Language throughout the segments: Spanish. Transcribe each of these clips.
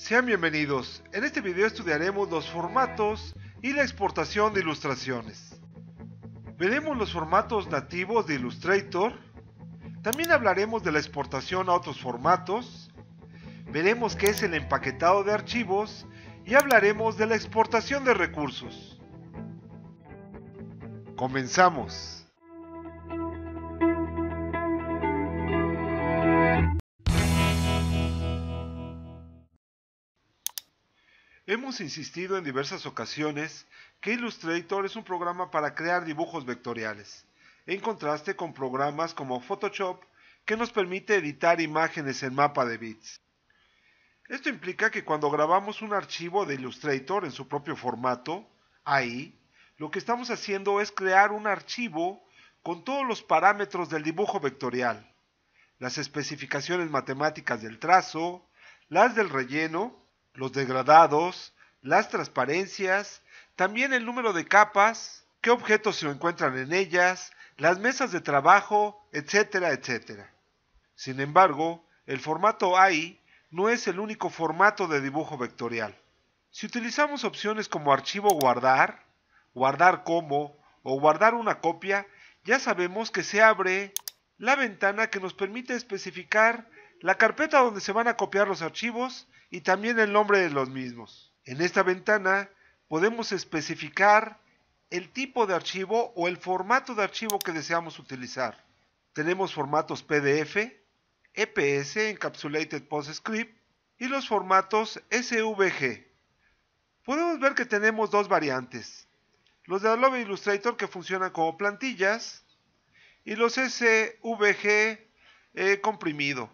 Sean bienvenidos, en este video estudiaremos los formatos y la exportación de ilustraciones. Veremos los formatos nativos de Illustrator, también hablaremos de la exportación a otros formatos, veremos qué es el empaquetado de archivos y hablaremos de la exportación de recursos. Comenzamos. Hemos insistido en diversas ocasiones que Illustrator es un programa para crear dibujos vectoriales, en contraste con programas como Photoshop que nos permite editar imágenes en mapa de bits. Esto implica que cuando grabamos un archivo de Illustrator en su propio formato, ahí, lo que estamos haciendo es crear un archivo con todos los parámetros del dibujo vectorial, las especificaciones matemáticas del trazo, las del relleno los degradados, las transparencias, también el número de capas, qué objetos se encuentran en ellas, las mesas de trabajo, etcétera, etcétera. Sin embargo, el formato AI no es el único formato de dibujo vectorial. Si utilizamos opciones como archivo guardar, guardar como o guardar una copia, ya sabemos que se abre la ventana que nos permite especificar la carpeta donde se van a copiar los archivos y también el nombre de los mismos. En esta ventana podemos especificar el tipo de archivo o el formato de archivo que deseamos utilizar. Tenemos formatos PDF, EPS, Encapsulated PostScript, y los formatos SVG. Podemos ver que tenemos dos variantes, los de Adobe Illustrator que funcionan como plantillas y los SVG eh, comprimido.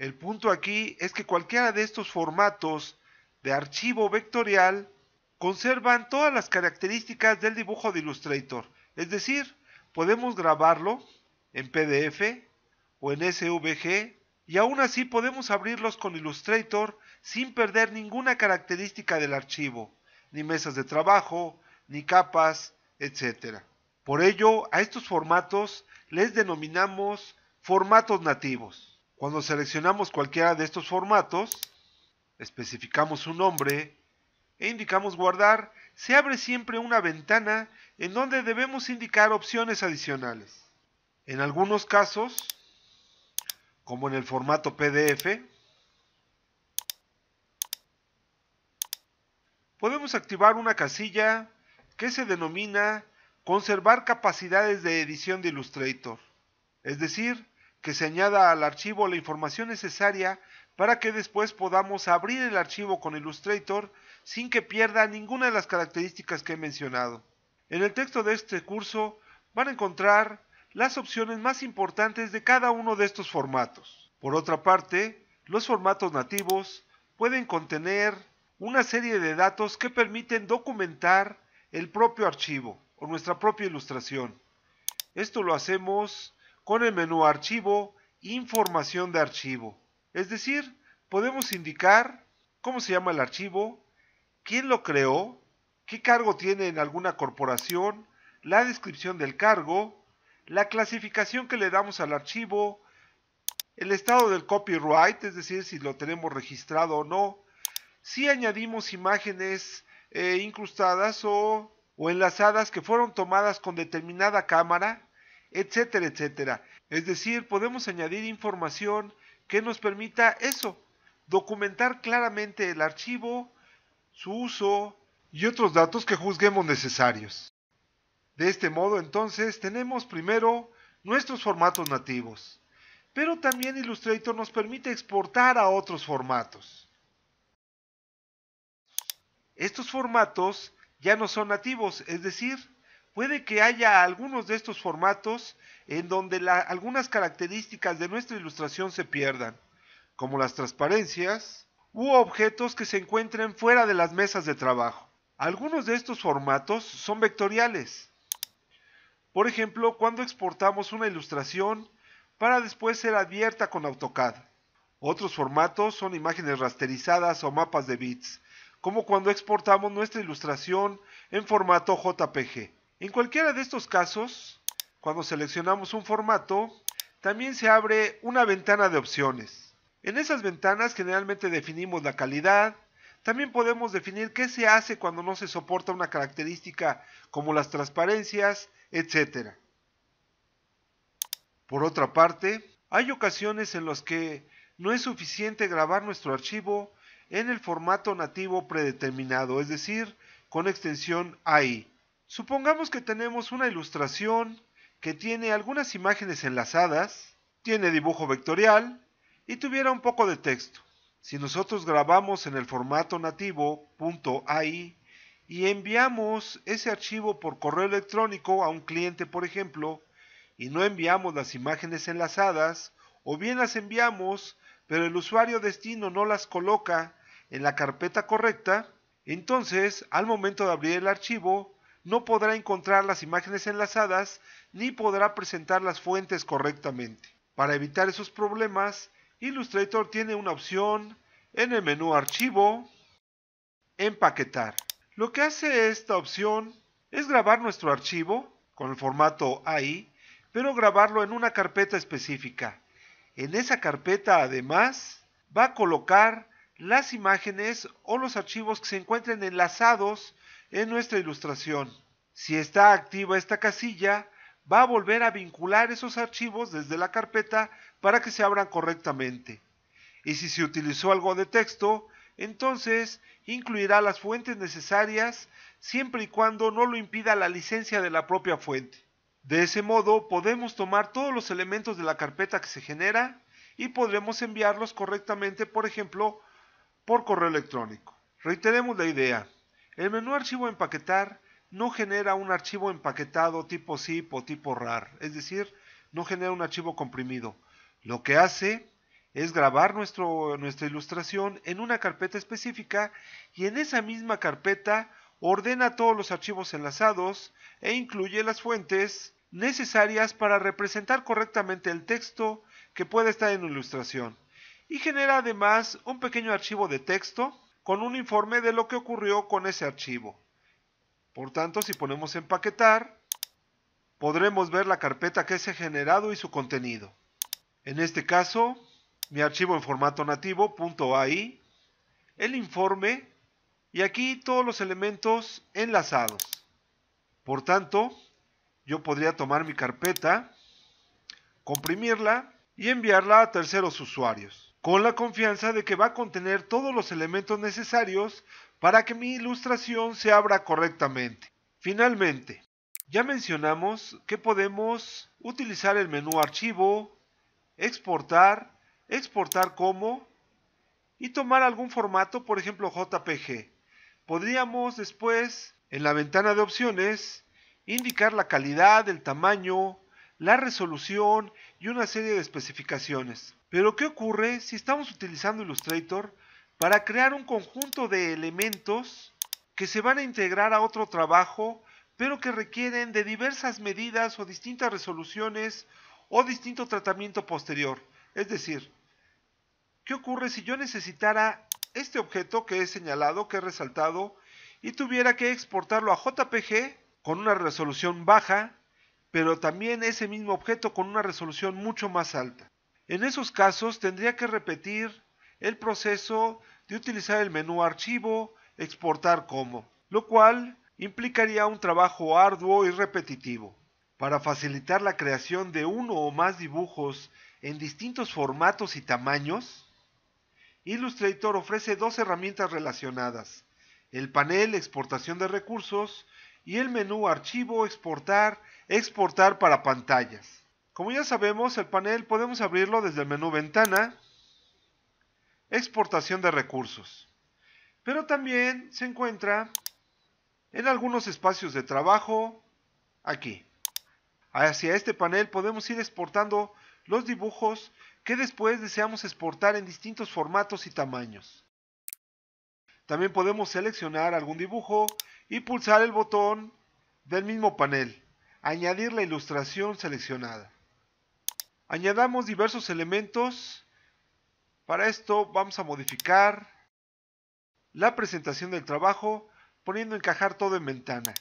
El punto aquí es que cualquiera de estos formatos de archivo vectorial conservan todas las características del dibujo de Illustrator. Es decir, podemos grabarlo en PDF o en SVG y aún así podemos abrirlos con Illustrator sin perder ninguna característica del archivo, ni mesas de trabajo, ni capas, etc. Por ello, a estos formatos les denominamos formatos nativos. Cuando seleccionamos cualquiera de estos formatos, especificamos su nombre e indicamos guardar, se abre siempre una ventana en donde debemos indicar opciones adicionales. En algunos casos, como en el formato PDF, podemos activar una casilla que se denomina conservar capacidades de edición de Illustrator, es decir, que se añada al archivo la información necesaria para que después podamos abrir el archivo con Illustrator sin que pierda ninguna de las características que he mencionado. En el texto de este curso van a encontrar las opciones más importantes de cada uno de estos formatos. Por otra parte, los formatos nativos pueden contener una serie de datos que permiten documentar el propio archivo o nuestra propia ilustración. Esto lo hacemos con el menú Archivo, Información de archivo. Es decir, podemos indicar cómo se llama el archivo, quién lo creó, qué cargo tiene en alguna corporación, la descripción del cargo, la clasificación que le damos al archivo, el estado del copyright, es decir, si lo tenemos registrado o no, si añadimos imágenes eh, incrustadas o, o enlazadas que fueron tomadas con determinada cámara, etcétera, etcétera. Es decir, podemos añadir información que nos permita eso, documentar claramente el archivo, su uso y otros datos que juzguemos necesarios. De este modo entonces tenemos primero nuestros formatos nativos, pero también Illustrator nos permite exportar a otros formatos. Estos formatos ya no son nativos, es decir, puede que haya algunos de estos formatos en donde algunas características de nuestra ilustración se pierdan, como las transparencias u objetos que se encuentren fuera de las mesas de trabajo. Algunos de estos formatos son vectoriales. Por ejemplo, cuando exportamos una ilustración para después ser abierta con AutoCAD. Otros formatos son imágenes rasterizadas o mapas de bits, como cuando exportamos nuestra ilustración en formato JPG. En cualquiera de estos casos, cuando seleccionamos un formato, también se abre una ventana de opciones. En esas ventanas generalmente definimos la calidad, también podemos definir qué se hace cuando no se soporta una característica como las transparencias, etc. Por otra parte, hay ocasiones en las que no es suficiente grabar nuestro archivo en el formato nativo predeterminado, es decir, con extensión AI. Supongamos que tenemos una ilustración que tiene algunas imágenes enlazadas, tiene dibujo vectorial y tuviera un poco de texto. Si nosotros grabamos en el formato nativo .ai y enviamos ese archivo por correo electrónico a un cliente, por ejemplo, y no enviamos las imágenes enlazadas, o bien las enviamos, pero el usuario destino no las coloca en la carpeta correcta, entonces al momento de abrir el archivo no podrá encontrar las imágenes enlazadas ni podrá presentar las fuentes correctamente. Para evitar esos problemas, Illustrator tiene una opción en el menú Archivo, Empaquetar. Lo que hace esta opción es grabar nuestro archivo con el formato AI, pero grabarlo en una carpeta específica. En esa carpeta además va a colocar las imágenes o los archivos que se encuentren enlazados en nuestra ilustración, si está activa esta casilla, va a volver a vincular esos archivos desde la carpeta para que se abran correctamente. Y si se utilizó algo de texto, entonces incluirá las fuentes necesarias siempre y cuando no lo impida la licencia de la propia fuente. De ese modo podemos tomar todos los elementos de la carpeta que se genera y podremos enviarlos correctamente, por ejemplo, por correo electrónico. Reiteremos la idea. El menú archivo empaquetar no genera un archivo empaquetado tipo zip o tipo RAR, es decir, no genera un archivo comprimido. Lo que hace es grabar nuestro, nuestra ilustración en una carpeta específica y en esa misma carpeta ordena todos los archivos enlazados e incluye las fuentes necesarias para representar correctamente el texto que puede estar en ilustración y genera además un pequeño archivo de texto con un informe de lo que ocurrió con ese archivo. Por tanto, si ponemos empaquetar, podremos ver la carpeta que se ha generado y su contenido. En este caso, mi archivo en formato nativo .ai, el informe y aquí todos los elementos enlazados. Por tanto, yo podría tomar mi carpeta, comprimirla y enviarla a terceros usuarios con la confianza de que va a contener todos los elementos necesarios para que mi ilustración se abra correctamente. Finalmente, ya mencionamos que podemos utilizar el menú archivo, exportar, exportar como y tomar algún formato, por ejemplo JPG. Podríamos después, en la ventana de opciones, indicar la calidad, el tamaño, la resolución y una serie de especificaciones. Pero ¿qué ocurre si estamos utilizando Illustrator para crear un conjunto de elementos que se van a integrar a otro trabajo, pero que requieren de diversas medidas o distintas resoluciones o distinto tratamiento posterior? Es decir, ¿qué ocurre si yo necesitara este objeto que he señalado, que he resaltado, y tuviera que exportarlo a JPG con una resolución baja, pero también ese mismo objeto con una resolución mucho más alta? En esos casos tendría que repetir el proceso de utilizar el menú archivo, exportar como, lo cual implicaría un trabajo arduo y repetitivo. Para facilitar la creación de uno o más dibujos en distintos formatos y tamaños, Illustrator ofrece dos herramientas relacionadas, el panel Exportación de recursos y el menú Archivo Exportar, Exportar para pantallas. Como ya sabemos, el panel podemos abrirlo desde el menú Ventana, Exportación de recursos. Pero también se encuentra en algunos espacios de trabajo, aquí. Hacia este panel podemos ir exportando los dibujos que después deseamos exportar en distintos formatos y tamaños. También podemos seleccionar algún dibujo y pulsar el botón del mismo panel, añadir la ilustración seleccionada añadamos diversos elementos. Para esto vamos a modificar la presentación del trabajo poniendo encajar todo en ventana.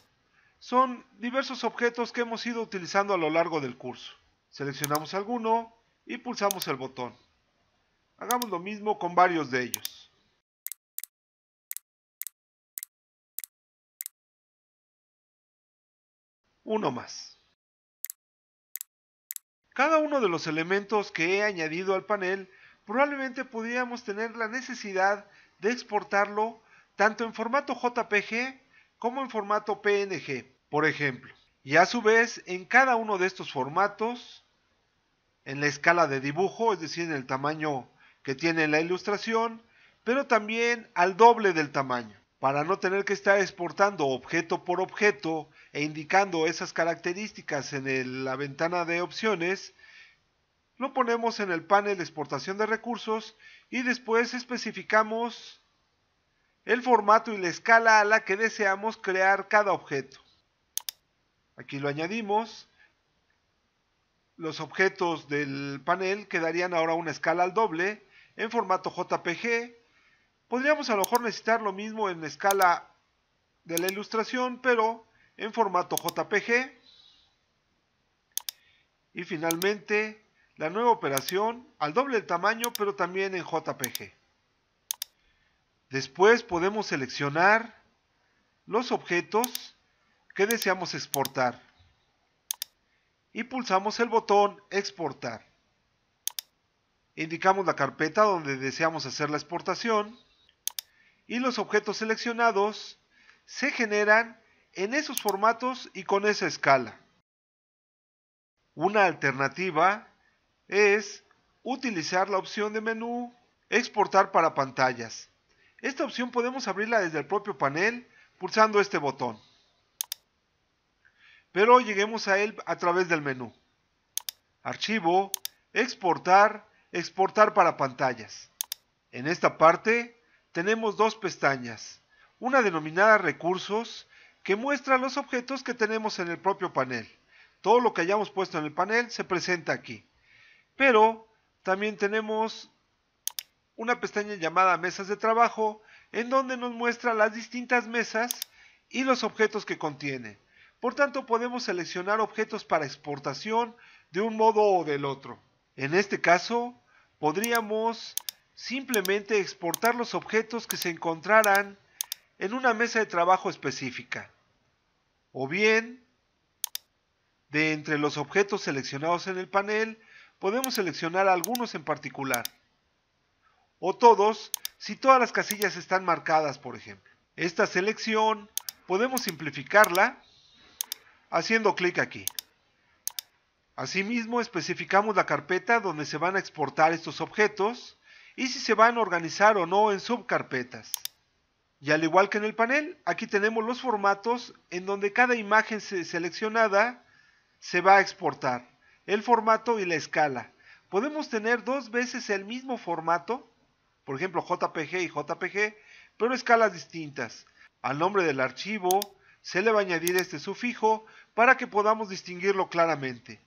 Son diversos objetos que hemos ido utilizando a lo largo del curso. Seleccionamos alguno y pulsamos el botón. Hagamos lo mismo con varios de ellos. uno más. Cada uno de los elementos que he añadido al panel probablemente podríamos tener la necesidad de exportarlo tanto en formato JPG como en formato PNG, por ejemplo. Y a su vez, en cada uno de estos formatos, en la escala de dibujo, es decir, en el tamaño que tiene la ilustración, pero también al doble del tamaño, para no tener que estar exportando objeto por objeto e indicando esas características en la ventana de opciones, lo ponemos en el panel de exportación de recursos y después especificamos el formato y la escala a la que deseamos crear cada objeto. Aquí lo añadimos. Los objetos del panel quedarían ahora una escala al doble en formato JPG. Podríamos a lo mejor necesitar lo mismo en la escala de la ilustración, pero en formato JPG. Y finalmente, la nueva operación al doble tamaño, pero también en JPG. Después podemos seleccionar los objetos que deseamos exportar. Y pulsamos el botón Exportar. Indicamos la carpeta donde deseamos hacer la exportación. Y los objetos seleccionados se generan en esos formatos y con esa escala. Una alternativa es utilizar la opción de menú Exportar para pantallas. Esta opción podemos abrirla desde el propio panel pulsando este botón. Pero lleguemos a él a través del menú. Archivo, exportar, exportar para pantallas. En esta parte tenemos dos pestañas, una denominada recursos que muestra los objetos que tenemos en el propio panel. Todo lo que hayamos puesto en el panel se presenta aquí. Pero también tenemos una pestaña llamada mesas de trabajo en donde nos muestra las distintas mesas y los objetos que contiene. Por tanto podemos seleccionar objetos para exportación de un modo o del otro. En este caso podríamos simplemente exportar los objetos que se encontraran en una mesa de trabajo específica o bien de entre los objetos seleccionados en el panel podemos seleccionar algunos en particular o todos si todas las casillas están marcadas por ejemplo. Esta selección podemos simplificarla haciendo clic aquí. Asimismo especificamos la carpeta donde se van a exportar estos objetos y si se van a organizar o no en subcarpetas. Y al igual que en el panel, aquí tenemos los formatos en donde cada imagen seleccionada se va a exportar, el formato y la escala. Podemos tener dos veces el mismo formato, por ejemplo JPG y JPG, pero escalas distintas. Al nombre del archivo se le va a añadir este sufijo para que podamos distinguirlo claramente.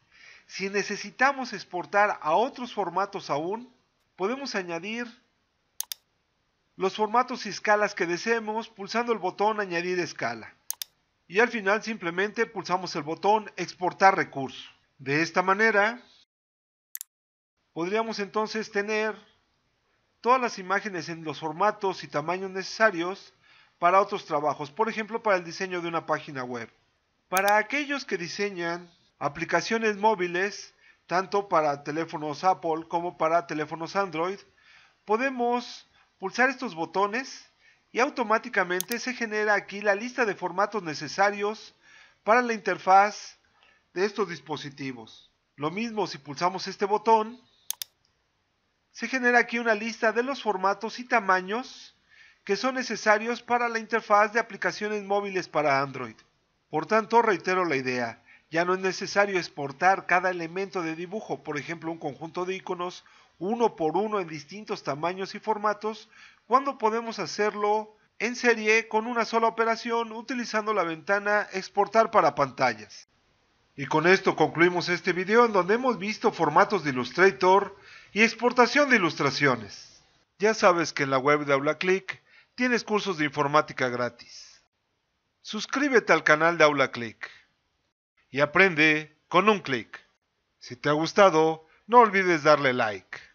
Si necesitamos exportar a otros formatos aún, podemos añadir los formatos y escalas que deseemos pulsando el botón añadir escala. Y al final simplemente pulsamos el botón exportar recurso. De esta manera podríamos entonces tener todas las imágenes en los formatos y tamaños necesarios para otros trabajos, por ejemplo para el diseño de una página web. Para aquellos que diseñan aplicaciones móviles, tanto para teléfonos Apple como para teléfonos Android, podemos pulsar estos botones y automáticamente se genera aquí la lista de formatos necesarios para la interfaz de estos dispositivos. Lo mismo si pulsamos este botón, se genera aquí una lista de los formatos y tamaños que son necesarios para la interfaz de aplicaciones móviles para Android. Por tanto, reitero la idea, ya no es necesario exportar cada elemento de dibujo, por ejemplo un conjunto de iconos uno por uno en distintos tamaños y formatos, cuando podemos hacerlo en serie con una sola operación utilizando la ventana exportar para pantallas. Y con esto concluimos este video en donde hemos visto formatos de Illustrator y exportación de ilustraciones. Ya sabes que en la web de AulaClick tienes cursos de informática gratis. Suscríbete al canal de AulaClick y aprende con un clic. Si te ha gustado, no olvides darle like.